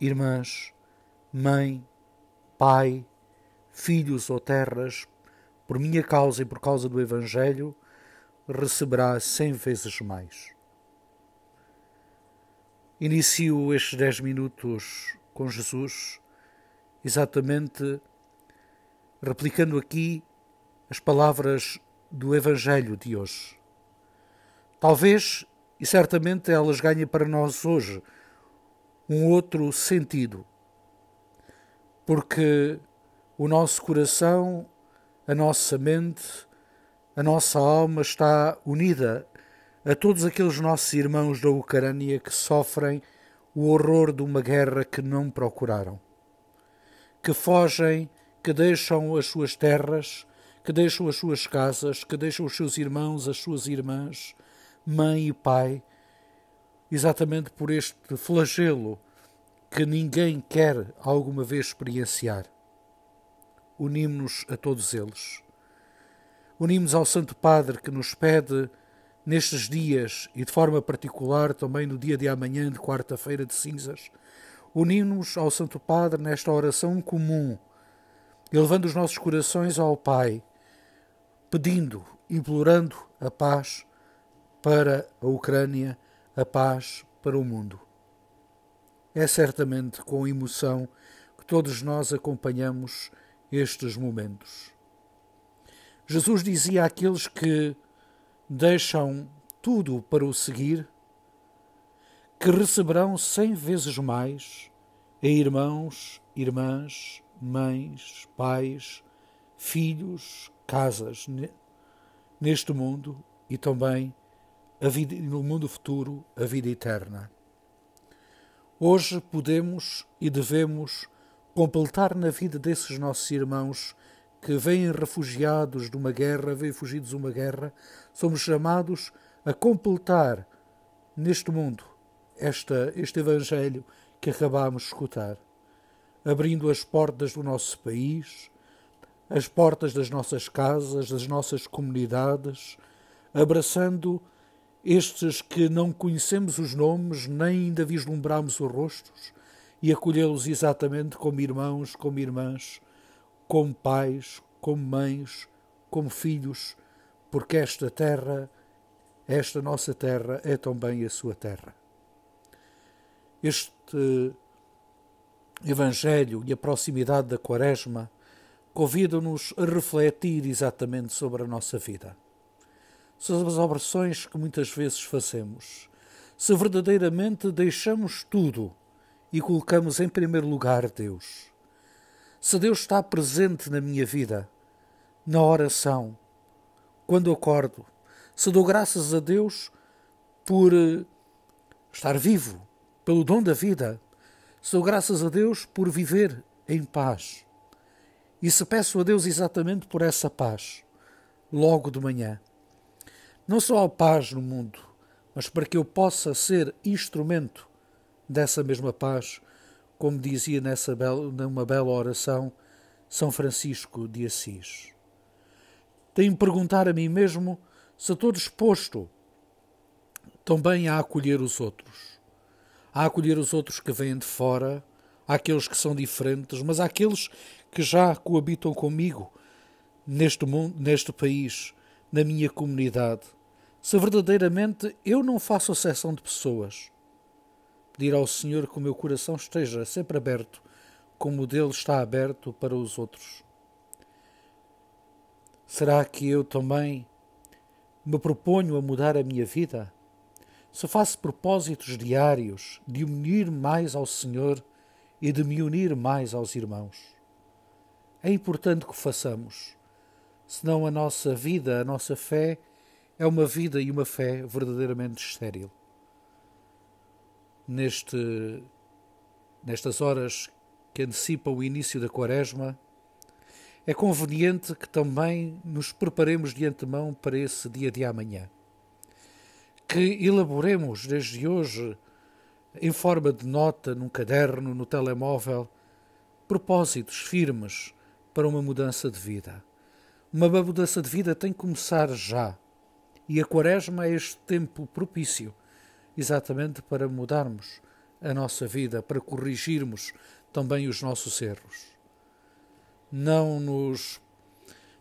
irmãs, mãe, pai, filhos ou terras, por minha causa e por causa do Evangelho, receberá cem vezes mais. Inicio estes dez minutos com Jesus, exatamente replicando aqui as palavras do Evangelho de hoje. Talvez e certamente elas ganhem para nós hoje um outro sentido, porque o nosso coração, a nossa mente, a nossa alma está unida a todos aqueles nossos irmãos da Ucrânia que sofrem o horror de uma guerra que não procuraram, que fogem, que deixam as suas terras, que deixam as suas casas, que deixam os seus irmãos, as suas irmãs, mãe e pai exatamente por este flagelo que ninguém quer alguma vez experienciar. Unimos-nos a todos eles. Unimos ao Santo Padre que nos pede, nestes dias e de forma particular também no dia de amanhã, de quarta-feira de cinzas, unimos-nos ao Santo Padre nesta oração comum, elevando os nossos corações ao Pai, pedindo, implorando a paz para a Ucrânia a paz para o mundo. É certamente com emoção que todos nós acompanhamos estes momentos. Jesus dizia àqueles que deixam tudo para o seguir que receberão cem vezes mais a irmãos, irmãs, mães, pais, filhos, casas neste mundo e também vida, no mundo futuro, a vida eterna. Hoje podemos e devemos completar na vida desses nossos irmãos que vêm refugiados de uma guerra, vêm fugidos de uma guerra, somos chamados a completar neste mundo esta, este Evangelho que acabámos de escutar, abrindo as portas do nosso país, as portas das nossas casas, das nossas comunidades, abraçando estes que não conhecemos os nomes nem ainda vislumbramos os rostos, e acolhê-los exatamente como irmãos, como irmãs, como pais, como mães, como filhos, porque esta terra, esta nossa terra, é também a sua terra. Este Evangelho e a proximidade da Quaresma convidam-nos a refletir exatamente sobre a nossa vida sobre as obrações que muitas vezes fazemos. Se verdadeiramente deixamos tudo e colocamos em primeiro lugar Deus. Se Deus está presente na minha vida, na oração, quando acordo, se dou graças a Deus por eh, estar vivo, pelo dom da vida, se dou graças a Deus por viver em paz. E se peço a Deus exatamente por essa paz, logo de manhã, não só a paz no mundo, mas para que eu possa ser instrumento dessa mesma paz, como dizia nessa bela, numa bela oração São Francisco de Assis. Tenho de perguntar a mim mesmo se estou disposto também a acolher os outros, a acolher os outros que vêm de fora, àqueles que são diferentes, mas àqueles que já coabitam comigo neste mundo, neste país, na minha comunidade, se verdadeiramente eu não faço exceção de pessoas. Pedir ao Senhor que o meu coração esteja sempre aberto, como o dele está aberto para os outros. Será que eu também me proponho a mudar a minha vida? Se faço propósitos diários de me unir mais ao Senhor e de me unir mais aos irmãos. É importante que o façamos, senão a nossa vida, a nossa fé, é uma vida e uma fé verdadeiramente estéril. Neste, nestas horas que antecipam o início da Quaresma, é conveniente que também nos preparemos de antemão para esse dia de amanhã. Que elaboremos desde hoje, em forma de nota, num caderno, no telemóvel, propósitos firmes para uma mudança de vida. Uma mudança de vida tem que começar já e a Quaresma é este tempo propício, exatamente para mudarmos a nossa vida, para corrigirmos também os nossos erros. Não nos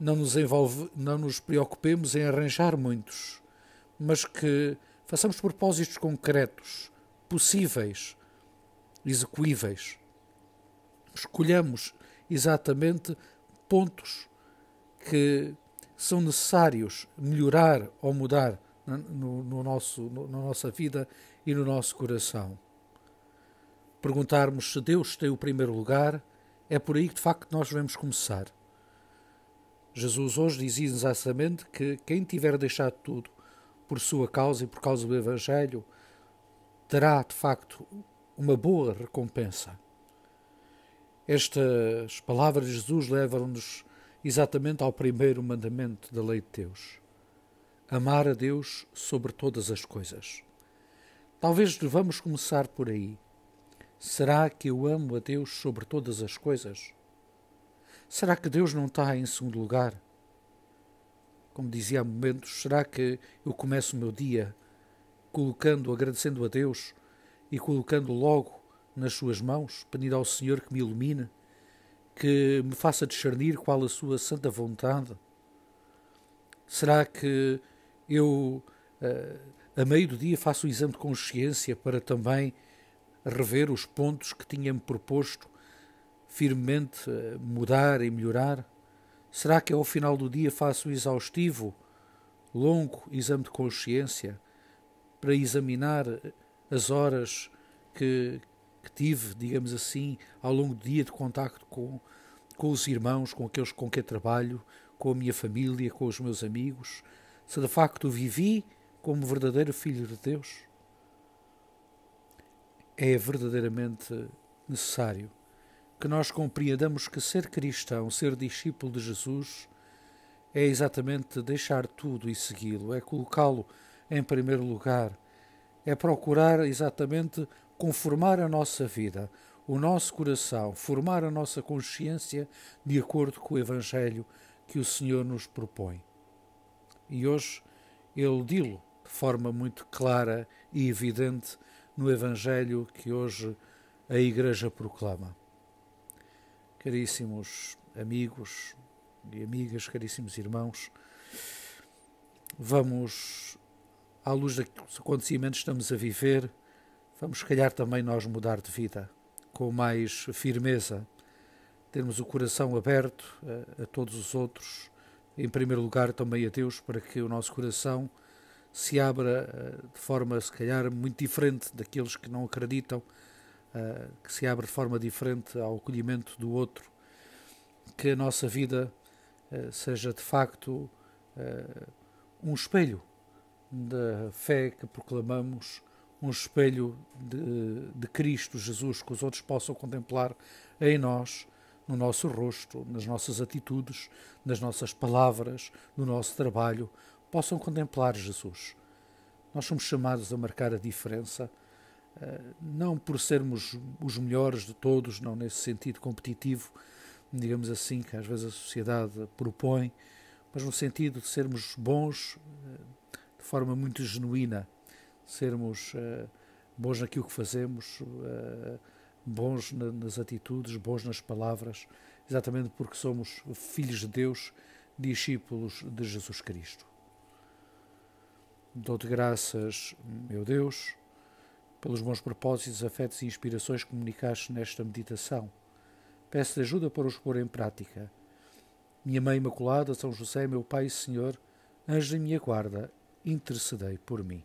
não nos envolve, não nos preocupemos em arranjar muitos, mas que façamos propósitos concretos, possíveis, execuíveis. Escolhamos exatamente pontos que são necessários melhorar ou mudar no, no nosso, no, na nossa vida e no nosso coração. Perguntarmos se Deus tem o primeiro lugar, é por aí que de facto nós devemos começar. Jesus hoje dizia exatamente que quem tiver deixado tudo por sua causa e por causa do Evangelho terá de facto uma boa recompensa. Estas palavras de Jesus levam-nos exatamente ao primeiro mandamento da lei de Deus: amar a Deus sobre todas as coisas. Talvez devamos começar por aí. Será que eu amo a Deus sobre todas as coisas? Será que Deus não está em segundo lugar? Como dizia há momentos, será que eu começo o meu dia colocando, agradecendo a Deus e colocando logo nas suas mãos, pedindo ao Senhor que me ilumine, que me faça discernir qual a sua santa vontade? Será que eu, eh, a meio do dia, faço o um exame de consciência para também rever os pontos que tinha-me proposto firmemente eh, mudar e melhorar? Será que ao final do dia faço um exaustivo, longo exame de consciência para examinar as horas que, que tive, digamos assim, ao longo do dia de contacto com, com os irmãos, com aqueles com quem trabalho, com a minha família, com os meus amigos, se de facto vivi como verdadeiro filho de Deus, é verdadeiramente necessário que nós compreendamos que ser cristão, ser discípulo de Jesus, é exatamente deixar tudo e segui-lo, é colocá-lo em primeiro lugar, é procurar exatamente conformar a nossa vida, o nosso coração, formar a nossa consciência de acordo com o Evangelho que o Senhor nos propõe. E hoje diz lo de forma muito clara e evidente no Evangelho que hoje a Igreja proclama. Caríssimos amigos e amigas, caríssimos irmãos, vamos, à luz dos acontecimentos que estamos a viver, Vamos, se calhar, também nós mudar de vida com mais firmeza, termos o coração aberto a, eh, a todos os outros, em primeiro lugar também a Deus, para que o nosso coração se abra eh, de forma, se calhar, muito diferente daqueles que não acreditam, eh, que se abra de forma diferente ao acolhimento do outro, que a nossa vida seja de facto um espelho da fé que proclamamos um espelho de, de Cristo, Jesus, que os outros possam contemplar em nós, no nosso rosto, nas nossas atitudes, nas nossas palavras, no nosso trabalho, possam contemplar Jesus. Nós somos chamados a marcar a diferença, eh, não por sermos os melhores de todos, não nesse sentido competitivo, digamos assim, que às vezes a sociedade propõe, mas no sentido de sermos bons eh, de forma muito genuína, sermos eh, bons naquilo que fazemos, eh, bons nas atitudes, bons nas palavras, exatamente porque somos filhos de Deus, discípulos de Jesus Cristo. Dou-te graças, meu Deus, pelos bons propósitos, afetos e inspirações que comunicaste nesta meditação. Peço-te ajuda para os pôr em prática. Minha Mãe Imaculada, São José, meu Pai e Senhor, anjo da minha guarda, intercedei por mim.